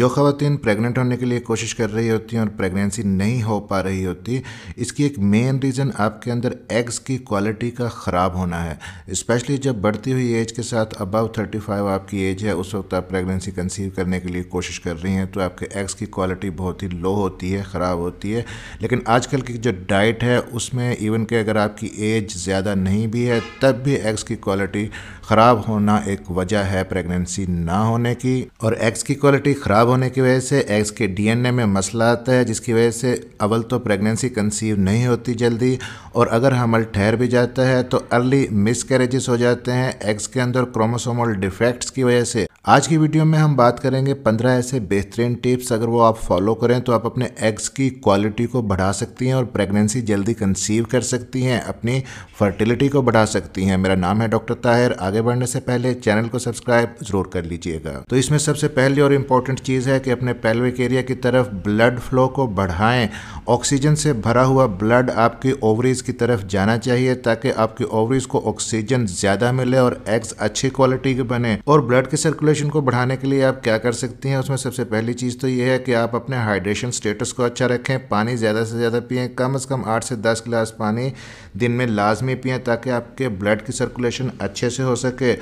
जो खातन प्रेग्नेंट होने के लिए कोशिश कर रही होती हैं और प्रेगनेंसी नहीं हो पा रही होती इसकी एक मेन रीज़न आपके अंदर एग्स की क्वालिटी का ख़राब होना है स्पेशली जब बढ़ती हुई एज के साथ अबव थर्टी फाइव आपकी एज है उस वक्त आप प्रेगनेंसी कंसीव करने के लिए कोशिश कर रही हैं तो आपके एग्स की क्वालिटी बहुत ही लो होती है ख़राब होती है लेकिन आजकल की जो डाइट है उसमें इवन के अगर आपकी एज ज़्यादा नहीं भी है तब भी एग्स की क्वालिटी ख़राब होना एक वजह है प्रेगनेंसी ना होने की और एग्स की क्वालिटी ख़राब होने की वजह से एग्स के डीएनए में मसला आता है जिसकी वजह से अवल तो प्रेगनेंसी कंसीव नहीं होती जल्दी और अगर हमल ठहर भी जाता है तो अर्ली मिस हो जाते हैं एग्स के अंदर क्रोमोसोमल डिफेक्ट्स की वजह से आज की वीडियो में हम बात करेंगे 15 ऐसे बेहतरीन टिप्स अगर वो आप फॉलो करें तो आप अपने एग्स की क्वालिटी को बढ़ा सकती हैं और प्रेगनेंसी जल्दी कंसीव कर सकती हैं अपनी फर्टिलिटी को बढ़ा सकती हैं मेरा नाम है डॉक्टर ताहिर आगे बढ़ने से पहले चैनल को सब्सक्राइब जरूर कर लीजिएगा तो इसमें सबसे पहली और इम्पॉर्टेंट चीज़ है कि अपने पेल्विक एरिया की तरफ ब्लड फ्लो को बढ़ाएँ ऑक्सीजन से भरा हुआ ब्लड आपकी ओवरीज की तरफ जाना चाहिए ताकि आपकी ओवरीज को ऑक्सीजन ज़्यादा मिले और एग्स अच्छी क्वालिटी के बने और ब्लड के सर्कुलेशन सर्कुलेशन को बढ़ाने के लिए आप क्या कर सकती हैं उसमें सबसे पहली चीज़ तो ये है कि आप अपने हाइड्रेशन स्टेटस को अच्छा रखें पानी ज़्यादा से ज़्यादा पिए कम अज़ कम आठ से दस गिलास पानी दिन में लाजमी पिए ताकि आपके ब्लड की सर्कुलेशन अच्छे से हो सके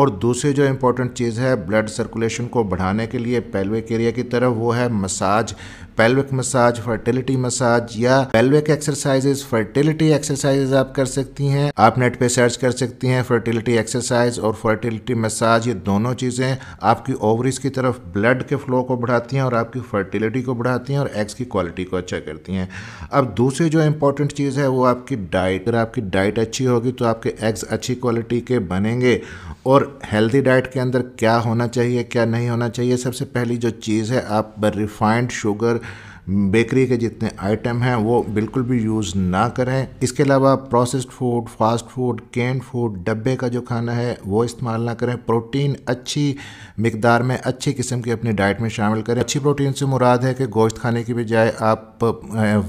और दूसरी जो इम्पोर्टेंट चीज़ है ब्लड सर्कुलेशन को बढ़ाने के लिए पेल्विक एरिया की तरफ वो है massage pelvic massage fertility massage या पेल्विक एक्सरसाइजेज फर्टिलिटी एक्सरसाइजेज आप कर सकती हैं आप नेट पे सर्च कर सकती हैं फर्टिलिटी एक्सरसाइज और फर्टिलिटी मसाज ये दोनों चीज़ें आपकी ओवरीज की तरफ ब्लड के फ्लो को बढ़ाती हैं और आपकी फर्टिलिटी को बढ़ाती हैं और एग्स की क्वालिटी को अच्छा करती हैं अब दूसरी जो इंपॉर्टेंट चीज़ है वो आपकी डाइट अगर आपकी डाइट अच्छी होगी तो आपके एग्स अच्छी क्वालिटी के बनेंगे और हेल्दी डाइट के अंदर क्या होना चाहिए क्या नहीं होना चाहिए सबसे पहली जो चीज़ है आप रिफाइंड शुगर बेकरी के जितने आइटम हैं वो बिल्कुल भी यूज़ ना करें इसके अलावा processed food fast food can food डब्बे का जो खाना है वो इस्तेमाल ना करें प्रोटीन अच्छी मकदार में अच्छी किस्म की अपनी डाइट में शामिल करें अच्छी प्रोटीन से मुराद है कि गोश्त खाने की बजाय आप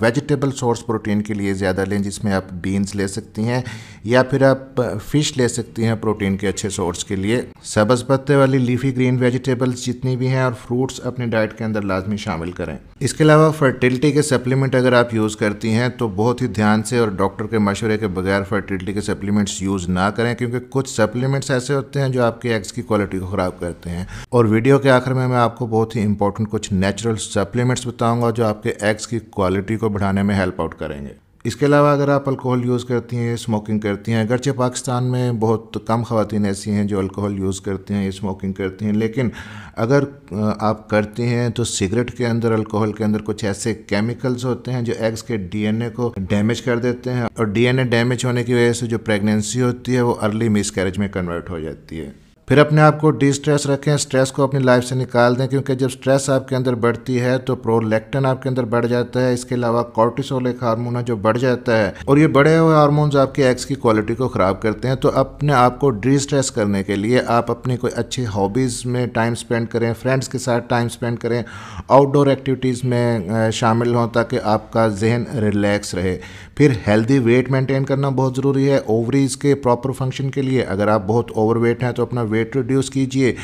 वेजिटेबल सोर्स प्रोटीन के लिए ज़्यादा लें जिसमें आप बीन्स ले सकती हैं या फिर आप फ़िश ले सकती हैं प्रोटीन के अच्छे सोर्स के लिए सब्ज़ पत्ते वाली लीफी ग्रीन वेजिटेबल्स जितनी भी हैं और फ्रूट्स अपने डाइट के अंदर लाजमी शामिल करें इसके अलावा फर्टिलिटी के सप्लीमेंट अगर आप यूज़ करती हैं तो बहुत ही ध्यान से और डॉक्टर के मशवरे के बगैर फर्टिलिटी के सप्लीमेंट्स यूज़ ना करें क्योंकि कुछ सप्लीमेंट्स ऐसे होते हैं जो आपके एग्स की क्वालिटी को ख़राब करते हैं और वीडियो के आखिर में मैं आपको बहुत ही इंपॉर्टेंट कुछ नेचुरल सप्लीमेंट्स बताऊँगा जो आपके एग्स की क्वालिटी को बढ़ाने में हेल्प आउट करेंगे इसके अलावा अगर आप अल्कोहल यूज़ करती हैं स्मोकिंग करती हैं अगरचे पाकिस्तान में बहुत कम खातन ऐसी हैं जो अल्कोहल यूज़ करती हैं स्मोकिंग करती हैं लेकिन अगर आप करती हैं तो सिगरेट के अंदर अल्कोहल के अंदर कुछ ऐसे केमिकल्स होते हैं जो एग्स के डीएनए को डैमेज कर देते हैं और डीएनए डैमेज होने की वजह से जो प्रेगनेंसी होती है वो अर्ली मिसकैरेज में कन्वर्ट हो जाती है फिर अपने आप को डी स्ट्रेस रखें स्ट्रेस को अपनी लाइफ से निकाल दें क्योंकि जब स्ट्रेस आपके अंदर बढ़ती है तो प्रोलेक्टन आपके अंदर बढ़ जाता है इसके अलावा कॉर्टिसोल एक हार्मोन है जो बढ़ जाता है और ये बढ़े हुए हार्मोन्स आपके एक्स की क्वालिटी को ख़राब करते हैं तो अपने आप को डी स्ट्रेस करने के लिए आप अपनी कोई अच्छी हॉबीज़ में टाइम स्पेंड करें फ्रेंड्स के साथ टाइम स्पेंड करें आउटडोर एक्टिविटीज़ में शामिल हों ताकि आपका जहन रिलैक्स रहे फिर हेल्दी वेट मेंटेन करना बहुत ज़रूरी है ओवरीज़ के प्रॉपर फंक्शन के लिए अगर आप बहुत ओवरवेट हैं तो अपना वेट रिड्यूस कीजिए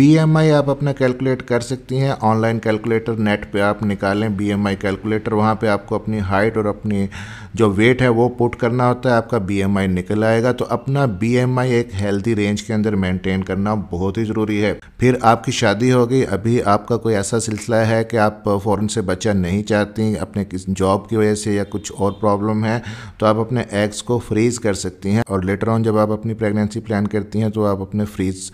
बीएमआई आप अपना कैलकुलेट कर सकती हैं ऑनलाइन कैलकुलेटर नेट पे आप निकालें बीएमआई कैलकुलेटर वहाँ पे आपको अपनी हाइट और अपनी जो वेट है वो पुट करना होता है आपका बीएमआई निकल आएगा तो अपना बीएमआई एक हेल्दी रेंज के अंदर मेंटेन करना बहुत ही ज़रूरी है फिर आपकी शादी हो गई अभी आपका कोई ऐसा सिलसिला है कि आप फ़ौरन से बच्चा नहीं चाहती अपने किसी जॉब की वजह से या कुछ और प्रॉब्लम है तो आप अपने एग्स को फ्रीज़ कर सकती हैं और लेटर ऑन जब आप अपनी प्रेगनेंसी प्लान करती हैं तो आप अपने फ्रीज बेच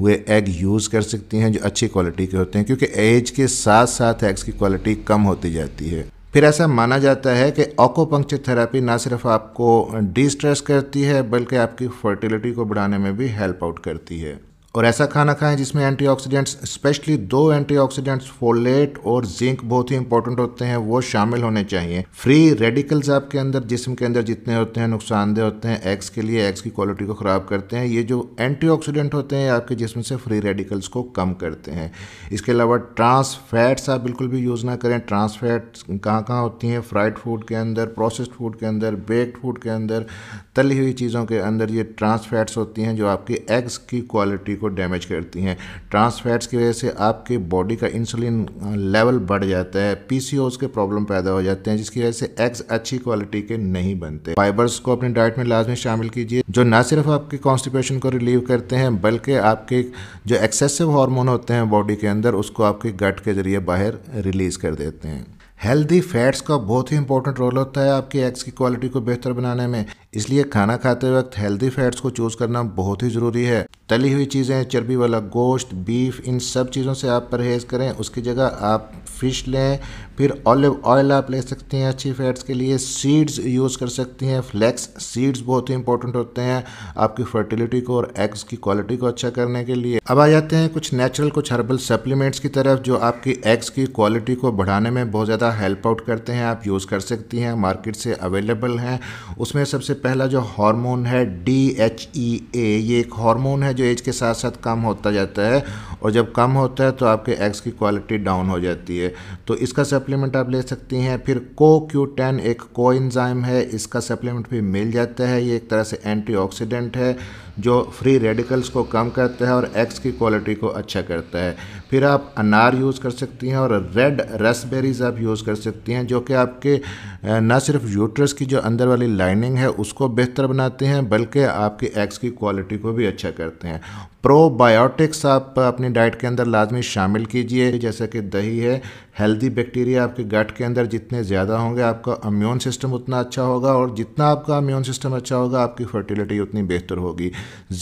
हुए एग यूज़ कर सकती हैं जो अच्छी क्वालिटी के होते हैं क्योंकि एज के साथ साथ एग्स की क्वालिटी कम होती जाती है फिर ऐसा माना जाता है कि ऑकोपंक्चर थेरेपी ना सिर्फ आपको डिस्ट्रेस करती है बल्कि आपकी फर्टिलिटी को बढ़ाने में भी हेल्प आउट करती है और ऐसा खाना खाएं जिसमें एंटीऑक्सीडेंट्स स्पेशली दो एंटीऑक्सीडेंट्स फोलेट और जिंक बहुत ही इंपॉर्टेंट होते हैं वो शामिल होने चाहिए फ्री रेडिकल्स आपके अंदर जिसम के अंदर जितने होते हैं नुकसानदेह होते हैं एग्स के लिए एग्स की क्वालिटी को ख़राब करते हैं ये जो एंटी होते हैं आपके जिसम से फ्री रेडिकल्स को कम करते हैं इसके अलावा ट्रांस फैट्स आप बिल्कुल भी यूज़ ना करें ट्रांस फैट्स कहाँ कहाँ होती हैं फ्राइड फूड के अंदर प्रोसेस्ड फूड के अंदर बेक्ड फूड के अंदर तली हुई चीज़ों के अंदर ये ट्रांस फैट्स होती हैं जो आपकी एग्स की क्वालिटी को डैमेज करती हैं ट्रांस फैट्स की वजह से आपके बॉडी का इंसुलिन लेवल बढ़ जाता है पी के प्रॉब्लम पैदा हो जाते हैं जिसकी वजह से एग्स अच्छी क्वालिटी के नहीं बनते फाइबर्स को अपने डाइट में लाजमी शामिल कीजिए जो ना सिर्फ आपके कॉन्स्टिपेशन को रिलीव करते हैं बल्कि आपके जो एक्सेसिव हार्मोन होते हैं बॉडी के अंदर उसको आपके गट के जरिए बाहर रिलीज़ कर देते हैं हेल्दी फैट्स का बहुत ही इंपॉर्टेंट रोल होता है आपके एग्स की क्वालिटी को बेहतर बनाने में इसलिए खाना खाते वक्त हेल्दी फैट्स को चूज़ करना बहुत ही ज़रूरी है तली हुई चीज़ें चर्बी वाला गोश्त बीफ इन सब चीज़ों से आप परहेज़ करें उसकी जगह आप फिश लें फिर ऑलिव ऑयल आप ले सकते हैं अच्छी फैट्स के लिए सीड्स यूज़ कर सकती हैं फ्लैक्स सीड्स बहुत ही इंपॉर्टेंट होते हैं आपकी फर्टिलिटी को और एग्स की क्वालिटी को अच्छा करने के लिए अब आ जाते हैं कुछ नेचुरल कुछ हर्बल सप्लीमेंट्स की तरफ जो आपकी एग्स की क्वालिटी को बढ़ाने में बहुत ज़्यादा हेल्प आउट करते हैं आप यूज़ कर सकती हैं मार्केट से अवेलेबल हैं उसमें सबसे पहला जो हार्मोन है डी एच ई ए ये एक हार्मोन है जो एज के साथ साथ कम होता जाता है और जब कम होता है तो आपके एग्स की क्वालिटी डाउन हो जाती है तो इसका सप्लीमेंट आप ले सकती हैं फिर को क्यू टेन एक को इन्जाइम है इसका सप्लीमेंट भी मिल जाता है ये एक तरह से एंटीऑक्सीडेंट है जो फ्री रेडिकल्स को कम करता है और एग्स की क्वालिटी को अच्छा करता है फिर आप अनार यूज़ कर सकती हैं और रेड रसबेरीज़ आप यूज़ कर सकती हैं जो कि आपके ना सिर्फ यूट्रस की जो अंदर वाली लाइनिंग है उसको बेहतर बनाते हैं बल्कि आपके एग्स की क्वालिटी को भी अच्छा करते हैं प्रोबायोटिक्स आप अपनी डाइट के अंदर लाजमी शामिल कीजिए जैसा कि दही है हेल्दी बैक्टीरिया आपके गट के अंदर जितने ज़्यादा होंगे आपका इम्यून सिस्टम उतना अच्छा होगा और जितना आपका इम्यून सिस्टम अच्छा होगा आपकी फर्टिलिटी उतनी बेहतर होगी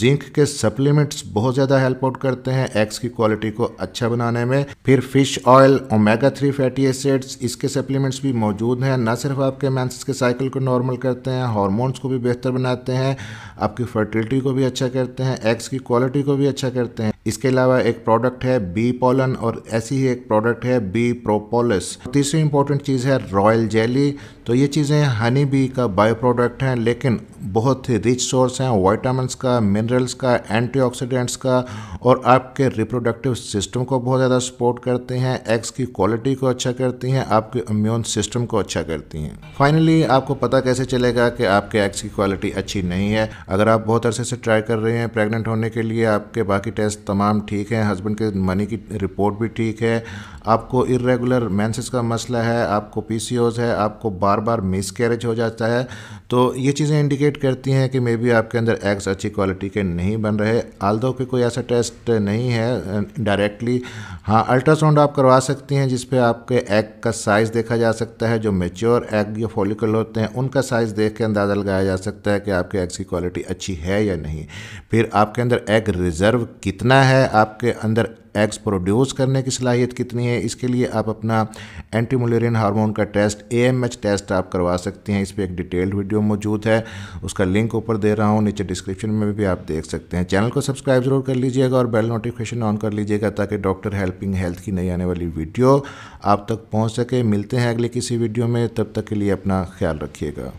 जिंक के सप्लीमेंट्स बहुत ज़्यादा हेल्प आउट करते हैं एग्स की क्वालिटी को अच्छा अच्छा बनाने में फिर fish oil omega three fatty acids इसके सप्लीमेंट्स भी मौजूद हैं न सिर्फ आपके मैंस के साइकिल को नॉर्मल करते हैं हॉर्मोन्स को भी बेहतर बनाते हैं आपकी फर्टिलिटी को भी अच्छा करते हैं एग्स की क्वालिटी को भी अच्छा करते हैं इसके अलावा एक प्रोडक्ट है बी पोलन और ऐसी ही एक प्रोडक्ट है बी प्रोपोलिस तीसरी इंपॉर्टेंट चीज़ है रॉयल जेली तो ये चीज़ें हनी बी का बायो प्रोडक्ट हैं लेकिन बहुत ही रिच सोर्स हैं वाइटामस का मिनरल्स का एंटीऑक्सीडेंट्स का और आपके रिप्रोडक्टिव सिस्टम को बहुत ज़्यादा सपोर्ट करते हैं एग्स की क्वालिटी को अच्छा करती हैं आपके इम्यून सिस्टम को अच्छा करती हैं फाइनली आपको पता कैसे चलेगा कि आपके एग्स की क्वालिटी अच्छी नहीं है अगर आप बहुत अरसे से ट्राई कर रहे हैं प्रेगनेंट होने के लिए आपके बाकी टेस्ट तमाम ठीक हैं हस्बैंड के मनी की रिपोर्ट भी ठीक है आपको इरेगुलर मैंसेस का मसला है आपको पी है आपको बार बार मिस कैरेज हो जाता है तो ये चीज़ें इंडिकेट करती हैं कि मे बी आपके अंदर एग्स अच्छी क्वालिटी के नहीं बन रहे आल के कोई ऐसा टेस्ट नहीं है डायरेक्टली हाँ अल्ट्रासाउंड आप करवा सकती हैं जिसपे आपके एग का साइज़ देखा जा सकता है जो मेच्योर एग या फॉलिकल होते हैं उनका साइज़ देख के अंदाज़ा लगाया जा सकता है कि आपके एग्स की क्वालिटी अच्छी है या नहीं फिर आपके अंदर एग रिज़र्व कितना है आपके अंदर एग्स प्रोड्यूस करने की सलाहियत कितनी है इसके लिए आप अपना एंटीमोलेरियन हार्मोन का टेस्ट एच टेस्ट आप करवा सकती हैं इस पर एक डिटेल्ड वीडियो मौजूद है उसका लिंक ऊपर दे रहा हूँ नीचे डिस्क्रिप्शन में भी आप देख सकते हैं चैनल को सब्सक्राइब जरूर कर लीजिएगा और बेल नोटिफिकेशन ऑन कर लीजिएगा ताकि डॉक्टर हेल्प हेल्पिंग हेल्थ की नई आने वाली वीडियो आप तक पहुंच सके मिलते हैं अगले किसी वीडियो में तब तक के लिए अपना ख्याल रखिएगा